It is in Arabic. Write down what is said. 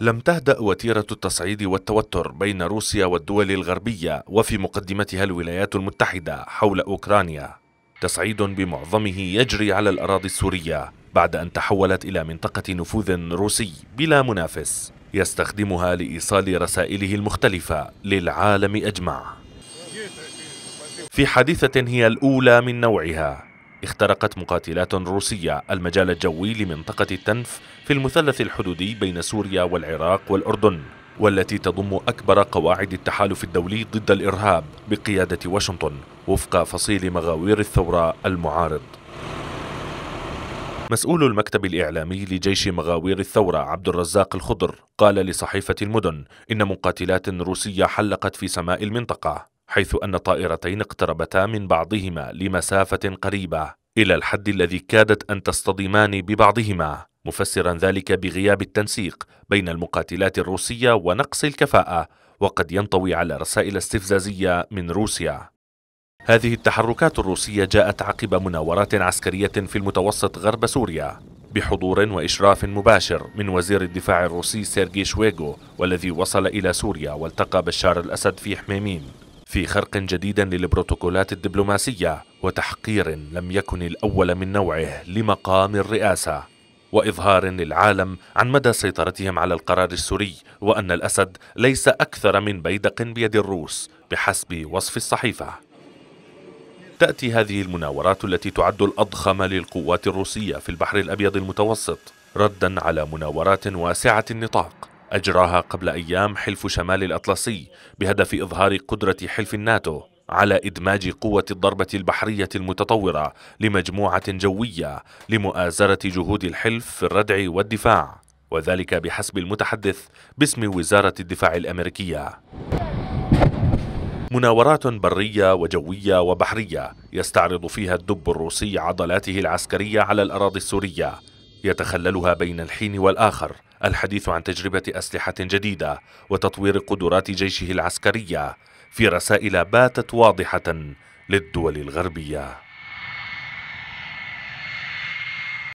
لم تهدأ وتيرة التصعيد والتوتر بين روسيا والدول الغربية وفي مقدمتها الولايات المتحدة حول أوكرانيا تصعيد بمعظمه يجري على الأراضي السورية بعد أن تحولت إلى منطقة نفوذ روسي بلا منافس يستخدمها لإيصال رسائله المختلفة للعالم أجمع في حادثة هي الأولى من نوعها اخترقت مقاتلات روسية المجال الجوي لمنطقة التنف في المثلث الحدودي بين سوريا والعراق والأردن والتي تضم أكبر قواعد التحالف الدولي ضد الإرهاب بقيادة واشنطن وفق فصيل مغاوير الثورة المعارض مسؤول المكتب الإعلامي لجيش مغاوير الثورة عبد الرزاق الخضر قال لصحيفة المدن إن مقاتلات روسية حلقت في سماء المنطقة حيث أن الطائرتين اقتربتا من بعضهما لمسافة قريبة إلى الحد الذي كادت أن تصطدمان ببعضهما مفسرا ذلك بغياب التنسيق بين المقاتلات الروسية ونقص الكفاءة وقد ينطوي على رسائل استفزازية من روسيا هذه التحركات الروسية جاءت عقب مناورات عسكرية في المتوسط غرب سوريا بحضور وإشراف مباشر من وزير الدفاع الروسي سيرجي شويغو والذي وصل إلى سوريا والتقى بشار الأسد في حميمين في خرق جديد للبروتوكولات الدبلوماسية وتحقير لم يكن الأول من نوعه لمقام الرئاسة وإظهار للعالم عن مدى سيطرتهم على القرار السوري وأن الأسد ليس أكثر من بيدق بيد الروس بحسب وصف الصحيفة تأتي هذه المناورات التي تعد الأضخم للقوات الروسية في البحر الأبيض المتوسط ردا على مناورات واسعة النطاق أجراها قبل أيام حلف شمال الأطلسي بهدف إظهار قدرة حلف الناتو على إدماج قوة الضربة البحرية المتطورة لمجموعة جوية لمؤازرة جهود الحلف في الردع والدفاع وذلك بحسب المتحدث باسم وزارة الدفاع الأمريكية مناورات برية وجوية وبحرية يستعرض فيها الدب الروسي عضلاته العسكرية على الأراضي السورية يتخللها بين الحين والآخر الحديث عن تجربة أسلحة جديدة وتطوير قدرات جيشه العسكرية في رسائل باتت واضحة للدول الغربية